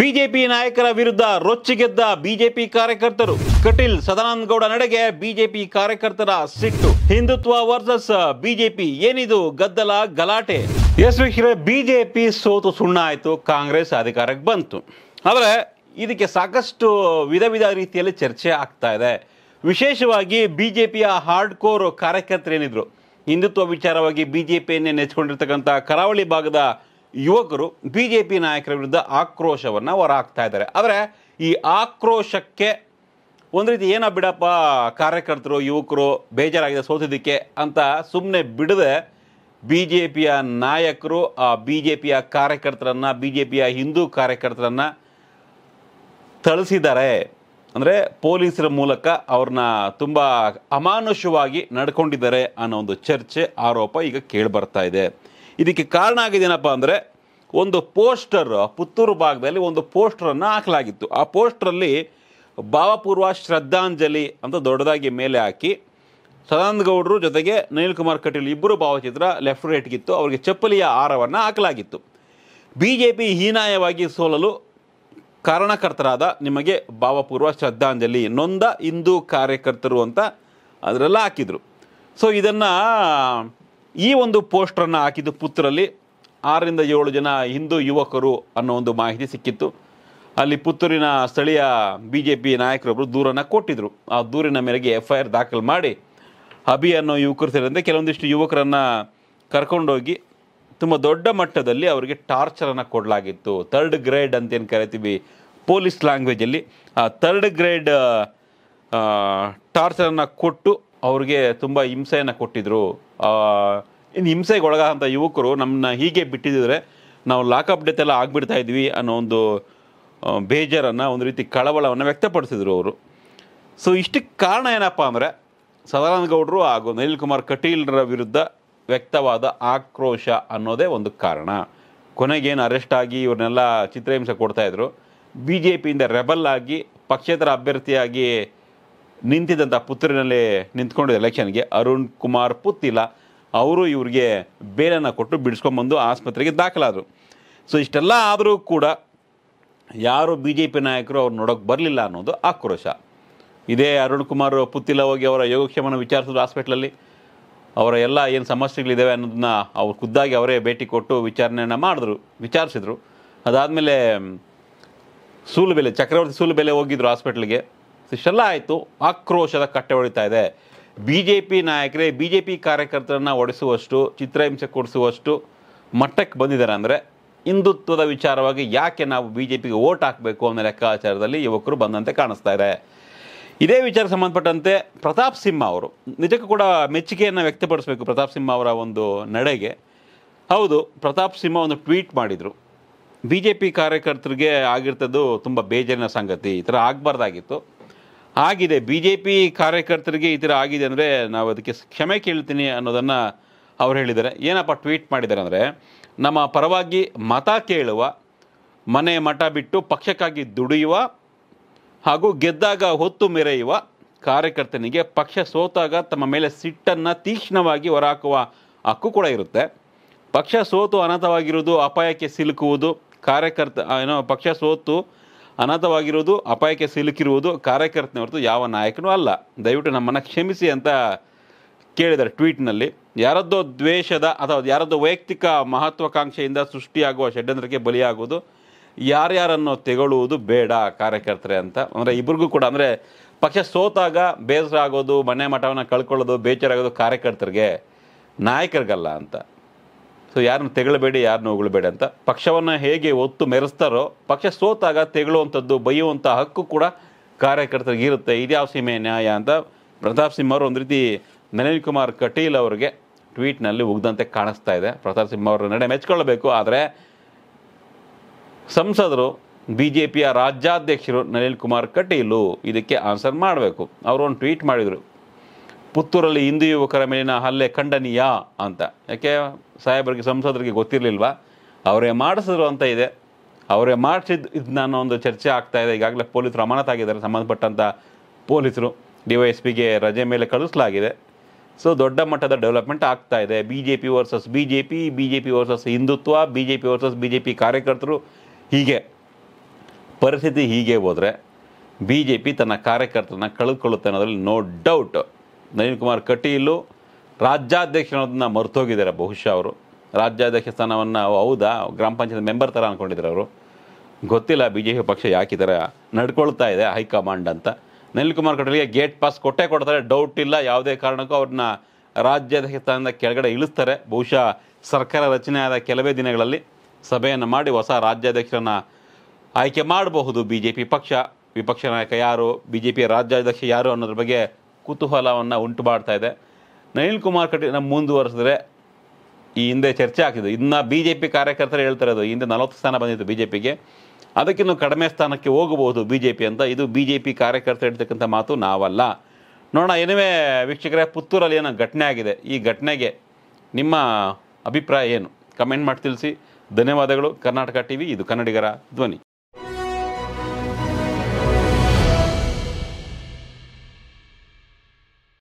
BJP ನಾಯಕರ ವಿರುದ್ಧ ರೊಚ್ಚಿಗೆದ್ದ BJP ಕಾರ್ಯಕರ್ತರು ಕಟೀಲ್ ಸದಾನಂದ ಗೌಡ ನಡೆಗೆ ಬಿಜೆಪಿ ಕಾರ್ಯಕರ್ತರ ಸಿಟ್ಟು ಹಿಂದುತ್ವ ವರ್ಸಸ್ ಬಿಜೆಪಿ ಏನಿದು ಗದ್ದಲ ಗಲಾಟೆ ಎಸ್ ವಿಶ್ವೇ ಬಿಜೆಪಿ ಸೋತು ಸುಣ್ಣ ಆಯಿತು ಕಾಂಗ್ರೆಸ್ ಅಧಿಕಾರಕ್ಕೆ ಬಂತು ಆದರೆ ಇದಕ್ಕೆ ಸಾಕಷ್ಟು ವಿಧ ವಿಧ ರೀತಿಯಲ್ಲಿ ಚರ್ಚೆ ಆಗ್ತಾ ಇದೆ ವಿಶೇಷವಾಗಿ ಬಿಜೆಪಿಯ ಹಾರ್ಡ್ ಕೋರ್ ಕಾರ್ಯಕರ್ತರೇನಿದ್ರು ಹಿಂದುತ್ವ ವಿಚಾರವಾಗಿ ಬಿಜೆಪಿಯನ್ನೇ ಜೆ ನೆಚ್ಚಿಕೊಂಡಿರ್ತಕ್ಕಂಥ ಕರಾವಳಿ ಭಾಗದ ಯುವಕರು ಬಿ ಜೆ ಪಿ ನಾಯಕರ ವಿರುದ್ಧ ಆಕ್ರೋಶವನ್ನು ಹೊರಹಾಕ್ತಾ ಇದ್ದಾರೆ ಆದರೆ ಈ ಆಕ್ರೋಶಕ್ಕೆ ಒಂದು ರೀತಿ ಏನೋ ಬಿಡಪ್ಪ ಕಾರ್ಯಕರ್ತರು ಯುವಕರು ಬೇಜಾರಾಗಿದೆ ಸೋತಿದ್ದಕ್ಕೆ ಅಂತ ಸುಮ್ಮನೆ ಬಿಡದೆ ಬಿ ಜೆ ಪಿಯ ನಾಯಕರು ಆ ಬಿ ಜೆ ಪಿಯ ಕಾರ್ಯಕರ್ತರನ್ನು ಬಿ ಜೆ ಪಿಯ ಹಿಂದೂ ಕಾರ್ಯಕರ್ತರನ್ನು ಥಳಿಸಿದ್ದಾರೆ ಅಂದರೆ ಪೊಲೀಸರ ಮೂಲಕ ಅವ್ರನ್ನ ತುಂಬ ಅಮಾನುಷವಾಗಿ ನಡ್ಕೊಂಡಿದ್ದಾರೆ ಅನ್ನೋ ಒಂದು ಚರ್ಚೆ ಆರೋಪ ಈಗ ಕೇಳಿಬರ್ತಾ ಇದೆ ಇದಕ್ಕೆ ಕಾರಣ ಆಗಿದೇನಪ್ಪ ಅಂದರೆ ಒಂದು ಪೋಸ್ಟರ್ ಪುತ್ತೂರು ಭಾಗದಲ್ಲಿ ಒಂದು ಪೋಸ್ಟರನ್ನು ಹಾಕಲಾಗಿತ್ತು ಆ ಪೋಸ್ಟರಲ್ಲಿ ಭಾವಪೂರ್ವ ಶ್ರದ್ಧಾಂಜಲಿ ಅಂತ ದೊಡ್ಡದಾಗಿ ಮೇಲೆ ಹಾಕಿ ಸದಾನಂದ ಗೌಡರು ಜೊತೆಗೆ ನನಿಲ್ ಕುಮಾರ್ ಕಟೀಲ್ ಇಬ್ಬರು ಭಾವಚಿತ್ರ ಲೆಫ್ಟ್ ರೈಟ್ಗಿತ್ತು ಅವರಿಗೆ ಚಪ್ಪಲಿಯ ಆರವನ್ನು ಹಾಕಲಾಗಿತ್ತು ಬಿ ಜೆ ಪಿ ಹೀನಾಯವಾಗಿ ಸೋಲಲು ಕಾರಣಕರ್ತರಾದ ನಿಮಗೆ ಭಾವಪೂರ್ವ ಶ್ರದ್ಧಾಂಜಲಿ ನೊಂದ ಹಿಂದೂ ಕಾರ್ಯಕರ್ತರು ಅಂತ ಅದರಲ್ಲ ಹಾಕಿದರು ಸೊ ಇದನ್ನು ಈ ಒಂದು ಪೋಸ್ಟರನ್ನು ಹಾಕಿದ್ದು ಪುತ್ರಲ್ಲಿ ಆರರಿಂದ ಏಳು ಜನ ಹಿಂದೂ ಯುವಕರು ಅನ್ನೋ ಒಂದು ಮಾಹಿತಿ ಸಿಕ್ಕಿತ್ತು ಅಲ್ಲಿ ಪುತ್ತೂರಿನ ಸ್ಥಳೀಯ ಬಿ ಜೆ ಪಿ ನಾಯಕರೊಬ್ಬರು ದೂರನ್ನು ಕೊಟ್ಟಿದ್ದರು ಆ ದೂರಿನ ಮೇರೆಗೆ ಎಫ್ ಐ ಆರ್ ದಾಖಲು ಮಾಡಿ ಅಭಿ ಅನ್ನೋ ಯುವಕರು ಸೇರಿದಂತೆ ಕೆಲವೊಂದಿಷ್ಟು ಯುವಕರನ್ನು ಕರ್ಕೊಂಡೋಗಿ ತುಂಬ ದೊಡ್ಡ ಮಟ್ಟದಲ್ಲಿ ಅವರಿಗೆ ಟಾರ್ಚರನ್ನು ಕೊಡಲಾಗಿತ್ತು ಥರ್ಡ್ ಗ್ರೇಡ್ ಅಂತ ಏನು ಕರಿತೀವಿ ಪೊಲೀಸ್ ಲ್ಯಾಂಗ್ವೇಜಲ್ಲಿ ಆ ಥರ್ಡ್ ಗ್ರೇಡ್ ಟಾರ್ಚರನ್ನು ಕೊಟ್ಟು ಅವ್ರಿಗೆ ತುಂಬ ಹಿಂಸೆಯನ್ನು ಕೊಟ್ಟಿದ್ದರು ಇನ್ನು ಹಿಂಸೆಗೆ ಒಳಗಾದಂಥ ಯುವಕರು ನಮ್ಮನ್ನ ಹೀಗೆ ಬಿಟ್ಟಿದ್ದರೆ ನಾವು ಲಾಕಪ್ ಡೆತ್ ಎಲ್ಲ ಆಗಿಬಿಡ್ತಾ ಇದ್ವಿ ಅನ್ನೋ ಒಂದು ಬೇಜಾರನ್ನು ಒಂದು ರೀತಿ ಕಳವಳವನ್ನು ವ್ಯಕ್ತಪಡಿಸಿದರು ಅವರು ಸೊ ಇಷ್ಟಕ್ಕೆ ಕಾರಣ ಏನಪ್ಪ ಅಂದರೆ ಸದಾನಂದ ಗೌಡರು ಹಾಗೂ ನಳಿಲ್ ಕುಮಾರ್ ಕಟೀಲ್ರ ವಿರುದ್ಧ ವ್ಯಕ್ತವಾದ ಆಕ್ರೋಶ ಅನ್ನೋದೇ ಒಂದು ಕಾರಣ ಕೊನೆಗೇನು ಅರೆಸ್ಟ್ ಆಗಿ ಇವ್ರನ್ನೆಲ್ಲ ಚಿತ್ರಹಿಂಸೆ ಕೊಡ್ತಾಯಿದ್ರು ಬಿ ಜೆ ಪಿಯಿಂದ ರೆಬಲ್ ಆಗಿ ಪಕ್ಷೇತರ ಅಭ್ಯರ್ಥಿಯಾಗಿ ನಿಂತಿದ್ದಂಥ ಪುತ್ರಿನಲ್ಲಿ ನಿಂತ್ಕೊಂಡಿದ್ದ ಎಲೆಕ್ಷನ್ಗೆ ಅರುಣ್ ಕುಮಾರ್ ಪುತ್ತಿಲ್ಲ ಅವರು ಇವ್ರಿಗೆ ಬೇಲನ್ನು ಕೊಟ್ಟು ಬಿಡಿಸ್ಕೊಂಬಂದು ಆಸ್ಪತ್ರೆಗೆ ದಾಖಲಾದರು ಸೊ ಇಷ್ಟೆಲ್ಲ ಆದರೂ ಕೂಡ ಯಾರು ಬಿ ಜೆ ಪಿ ನಾಯಕರು ಅವ್ರು ನೋಡೋಕೆ ಬರಲಿಲ್ಲ ಅನ್ನೋದು ಆಕ್ರೋಶ ಇದೇ ಅರುಣ್ ಕುಮಾರ್ ಪುತ್ತಿಲ್ಲ ಹೋಗಿ ಅವರ ಯೋಗಕ್ಷೇಮನ ವಿಚಾರಿಸಿದ್ರು ಹಾಸ್ಪಿಟ್ಲಲ್ಲಿ ಅವರ ಎಲ್ಲ ಏನು ಸಮಸ್ಯೆಗಳಿದ್ದಾವೆ ಅನ್ನೋದನ್ನ ಅವ್ರು ಖುದ್ದಾಗಿ ಅವರೇ ಭೇಟಿ ಕೊಟ್ಟು ವಿಚಾರಣೆಯನ್ನು ಮಾಡಿದ್ರು ವಿಚಾರಿಸಿದ್ರು ಅದಾದಮೇಲೆ ಸೂಲು ಬೆಲೆ ಚಕ್ರವರ್ತಿ ಸೂಲು ಬೆಲೆ ಹೋಗಿದ್ರು ಹಾಸ್ಪಿಟ್ಲಿಗೆ ಇಷ್ಟೆಲ್ಲ ಆಯಿತು ಆಕ್ರೋಶದ ಕಟ್ಟೆ ಹೊಡಿತಾ ಇದೆ ಬಿ ಜೆ ಪಿ ನಾಯಕರೇ ಬಿ ಜೆ ಪಿ ಕಾರ್ಯಕರ್ತರನ್ನು ಒಡಿಸುವಷ್ಟು ಚಿತ್ರಹಿಂಸೆ ಕೊಡಿಸುವಷ್ಟು ಮಟ್ಟಕ್ಕೆ ಬಂದಿದ್ದಾರೆ ಅಂದರೆ ಹಿಂದುತ್ವದ ವಿಚಾರವಾಗಿ ಯಾಕೆ ನಾವು ಬಿ ಜೆ ಪಿಗೆ ಓಟ್ ಹಾಕಬೇಕು ಅನ್ನೋ ಲೆಕ್ಕಾಚಾರದಲ್ಲಿ ಯುವಕರು ಬಂದಂತೆ ಕಾಣಿಸ್ತಾ ಇದೆ ಇದೇ ವಿಚಾರ ಸಂಬಂಧಪಟ್ಟಂತೆ ಪ್ರತಾಪ್ ಸಿಂಹ ಅವರು ನಿಜಕ್ಕೂ ಕೂಡ ಮೆಚ್ಚುಗೆಯನ್ನು ವ್ಯಕ್ತಪಡಿಸಬೇಕು ಪ್ರತಾಪ್ ಸಿಂಹ ಅವರ ಒಂದು ನಡೆಗೆ ಹೌದು ಪ್ರತಾಪ್ ಸಿಂಹ ಒಂದು ಟ್ವೀಟ್ ಮಾಡಿದರು ಬಿ ಜೆ ಪಿ ಕಾರ್ಯಕರ್ತರಿಗೆ ಆಗಿರ್ತದ್ದು ತುಂಬ ಬೇಜಾರಿನ ಸಂಗತಿ ಈ ಥರ ಆಗಬಾರ್ದಾಗಿತ್ತು ಆಗಿದೆ ಬಿ ಜೆ ಪಿ ಕಾರ್ಯಕರ್ತರಿಗೆ ಈ ಥರ ಆಗಿದೆ ಅಂದರೆ ನಾವು ಅದಕ್ಕೆ ಕ್ಷಮೆ ಕೇಳ್ತೀನಿ ಅನ್ನೋದನ್ನು ಅವ್ರು ಹೇಳಿದ್ದಾರೆ ಏನಪ್ಪ ಟ್ವೀಟ್ ಮಾಡಿದ್ದಾರೆ ಅಂದರೆ ನಮ್ಮ ಪರವಾಗಿ ಮತ ಕೇಳುವ ಮನೆ ಮಠ ಬಿಟ್ಟು ಪಕ್ಷಕ್ಕಾಗಿ ದುಡಿಯುವ ಹಾಗೂ ಗೆದ್ದಾಗ ಹೊತ್ತು ಮೆರೆಯುವ ಕಾರ್ಯಕರ್ತನಿಗೆ ಪಕ್ಷ ಸೋತಾಗ ತಮ್ಮ ಮೇಲೆ ಸಿಟ್ಟನ್ನು ತೀಕ್ಷ್ಣವಾಗಿ ಹೊರಹಾಕುವ ಹಕ್ಕು ಕೂಡ ಇರುತ್ತೆ ಪಕ್ಷ ಸೋತು ಅನಾಥವಾಗಿರುವುದು ಅಪಾಯಕ್ಕೆ ಸಿಲುಕುವುದು ಕಾರ್ಯಕರ್ತ ಏನೋ ಪಕ್ಷ ಸೋತು ಅನಾಥವಾಗಿರುವುದು ಅಪಾಯಕ್ಕೆ ಸಿಲುಕಿರುವುದು ಕಾರ್ಯಕರ್ತನ ಹೊರತು ಯಾವ ನಾಯಕನೂ ಅಲ್ಲ ದಯವಿಟ್ಟು ನಮ್ಮನ್ನು ಕ್ಷಮಿಸಿ ಅಂತ ಕೇಳಿದ್ದಾರೆ ಟ್ವೀಟ್ನಲ್ಲಿ ಯಾರದ್ದೋ ದ್ವೇಷದ ಅಥವಾ ಯಾರದ್ದೋ ವೈಯಕ್ತಿಕ ಮಹತ್ವಾಕಾಂಕ್ಷೆಯಿಂದ ಸೃಷ್ಟಿಯಾಗುವ ಷಡ್ಯಂತ್ರಕ್ಕೆ ಬಲಿಯಾಗುವುದು ಯಾರ್ಯಾರನ್ನು ತೆಗೊಳ್ಳುವುದು ಬೇಡ ಕಾರ್ಯಕರ್ತರೆ ಅಂತ ಅಂದರೆ ಇಬ್ರಿಗೂ ಕೂಡ ಅಂದರೆ ಪಕ್ಷ ಸೋತಾಗ ಬೇಸರ ಆಗೋದು ಮನೆ ಮಠವನ್ನು ಕಳ್ಕೊಳ್ಳೋದು ಬೇಜಾರಾಗೋದು ಕಾರ್ಯಕರ್ತರಿಗೆ ನಾಯಕರಿಗಲ್ಲ ಅಂತ ಸೊ ಯಾರನ್ನ ತೆಗಳಬೇಡಿ ಯಾರನ್ನ ಉಗಳಬೇಡಿ ಅಂತ ಪಕ್ಷವನ್ನು ಹೇಗೆ ಒತ್ತು ಮೆರೆಸ್ತಾರೋ ಪಕ್ಷ ಸೋತಾಗ ತೆಗಳುವಂಥದ್ದು ಬೈಯುವಂಥ ಹಕ್ಕು ಕೂಡ ಕಾರ್ಯಕರ್ತರಿಗೆ ಇದ್ಯಾವ ಸೀಮೆ ನ್ಯಾಯ ಅಂತ ಪ್ರತಾಪ್ ಸಿಂಹ ಅವರು ಒಂದು ರೀತಿ ನಳಿನ್ ಕುಮಾರ್ ಕಟೀಲ್ ಅವರಿಗೆ ಟ್ವೀಟ್ನಲ್ಲಿ ಉಗ್ದಂತೆ ಕಾಣಿಸ್ತಾ ಇದೆ ಪ್ರತಾಪ್ ಸಿಂಹ ಅವರ ನಡೆ ಮೆಚ್ಕೊಳ್ಳಬೇಕು ಆದರೆ ಸಂಸದರು ಬಿ ಜೆ ಪಿಯ ರಾಜ್ಯಾಧ್ಯಕ್ಷರು ನಳಿನ್ ಕುಮಾರ್ ಕಟೀಲು ಇದಕ್ಕೆ ಆನ್ಸರ್ ಮಾಡಬೇಕು ಅವರು ಒಂದು ಟ್ವೀಟ್ ಮಾಡಿದರು ಪುತ್ತೂರಲ್ಲಿ ಹಿಂದೂ ಯುವಕರ ಮೇಲಿನ ಹಲ್ಲೆ ಖಂಡನೀಯ ಅಂತ ಯಾಕೆ ಸಾಹೇಬರಿಗೆ ಸಂಸದರಿಗೆ ಗೊತ್ತಿರಲಿಲ್ವಾ ಅವರೇ ಮಾಡಿಸಿದ್ರು ಅಂತ ಇದೆ ಅವರೇ ಮಾಡಿಸಿದ ಇದು ನಾನು ಒಂದು ಚರ್ಚೆ ಆಗ್ತಾ ಇದೆ ಈಗಾಗಲೇ ಪೊಲೀಸರು ಅಮಾನತಾಗಿದ್ದಾರೆ ಸಂಬಂಧಪಟ್ಟಂಥ ಪೊಲೀಸರು ಡಿ ವೈ ಎಸ್ ಪಿಗೆ ರಜೆ ಮೇಲೆ ಕಳಿಸಲಾಗಿದೆ ಸೊ ದೊಡ್ಡ ಮಟ್ಟದ ಡೆವಲಪ್ಮೆಂಟ್ ಆಗ್ತಾ ಇದೆ B J P versus B J P B J P versus ಹಿಂದುತ್ವ B J P versus B J P ಕಾರ್ಯಕರ್ತರು ಹೀಗೆ ಪರಿಸ್ಥಿತಿ ಹೀಗೆ ಹೋದರೆ ಬಿ ಜೆ ಪಿ ತನ್ನ ಕಾರ್ಯಕರ್ತರನ್ನ ಕಳೆದುಕೊಳ್ಳುತ್ತೆ ಅನ್ನೋದ್ರಲ್ಲಿ ನೋ ಡೌಟ್ ನಳಿನ್ ಕುಮಾರ್ ಕಟೀಲು ರಾಜ್ಯಾಧ್ಯಕ್ಷನೋದನ್ನ ಮರೆತೋಗಿದ್ದಾರೆ ಬಹುಶಃ ಅವರು ರಾಜ್ಯಾಧ್ಯಕ್ಷ ಸ್ಥಾನವನ್ನು ಹೌದಾ ಗ್ರಾಮ ಪಂಚಾಯತ್ ಮೆಂಬರ್ ಥರ ಅಂದ್ಕೊಂಡಿದ್ದಾರೆ ಅವರು ಗೊತ್ತಿಲ್ಲ ಬಿ ಜೆ ಪಿ ಪಕ್ಷ ಯಾಕೆ ಥರ ನಡ್ಕೊಳ್ತಾ ಇದೆ ಹೈಕಮಾಂಡ್ ಅಂತ ನಳಿನ್ ಕುಮಾರ್ ಕಟೀಲಿಗೆ ಗೇಟ್ ಪಾಸ್ ಕೊಟ್ಟೇ ಕೊಡ್ತಾರೆ ಡೌಟ್ ಇಲ್ಲ ಯಾವುದೇ ಕಾರಣಕ್ಕೂ ಅವ್ರನ್ನ ರಾಜ್ಯಾಧ್ಯಕ್ಷ ಸ್ಥಾನದ ಕೆಳಗಡೆ ಇಳಿಸ್ತಾರೆ ಬಹುಶಃ ಸರ್ಕಾರ ರಚನೆ ಆದ ಕೆಲವೇ ದಿನಗಳಲ್ಲಿ ಸಭೆಯನ್ನು ಮಾಡಿ ಹೊಸ ರಾಜ್ಯಾಧ್ಯಕ್ಷರನ್ನ ಆಯ್ಕೆ ಮಾಡಬಹುದು ಬಿ ಜೆ ಪಿ ಪಕ್ಷ ವಿಪಕ್ಷ ನಾಯಕ ಯಾರು ಬಿ ಜೆ ಪಿ ರಾಜ್ಯಾಧ್ಯಕ್ಷ ಯಾರು ಅನ್ನೋದ್ರ ಬಗ್ಗೆ ಕುತೂಹಲವನ್ನು ಉಂಟು ಮಾಡ್ತಾ ಇದೆ ನಳಿನ್ ಕುಮಾರ್ ಕಟೀಲ್ ನಮ್ಮ ಮುಂದುವರೆಸಿದ್ರೆ ಈ ಹಿಂದೆ ಚರ್ಚೆ ಆಗ್ತಿದೆ ಇನ್ನು ಬಿ ಜೆ ಪಿ ಕಾರ್ಯಕರ್ತರು ಹೇಳ್ತಾರೆ ಅದು ಹಿಂದೆ ನಲವತ್ತು ಸ್ಥಾನ ಬಂದಿತ್ತು ಬಿ ಜೆ ಪಿಗೆ ಅದಕ್ಕಿನ್ನೂ ಕಡಿಮೆ ಸ್ಥಾನಕ್ಕೆ ಹೋಗಬಹುದು ಬಿ ಜೆ ಪಿ ಅಂತ ಇದು ಬಿ ಜೆ ಪಿ ಕಾರ್ಯಕರ್ತರು ಹೇಳ್ತಕ್ಕಂಥ ಮಾತು ನಾವಲ್ಲ ನೋಡೋಣ ಏನೇ ವೀಕ್ಷಕರೇ ಪುತ್ತೂರಲ್ಲಿ ಏನೋ ಘಟನೆ ಆಗಿದೆ ಈ ಘಟನೆಗೆ ನಿಮ್ಮ ಅಭಿಪ್ರಾಯ ಏನು ಕಮೆಂಟ್ ಮಾಡಿ ತಿಳಿಸಿ ಧನ್ಯವಾದಗಳು ಕರ್ನಾಟಕ ಟಿ ವಿ ಇದು ಕನ್ನಡಿಗರ ಧ್ವನಿ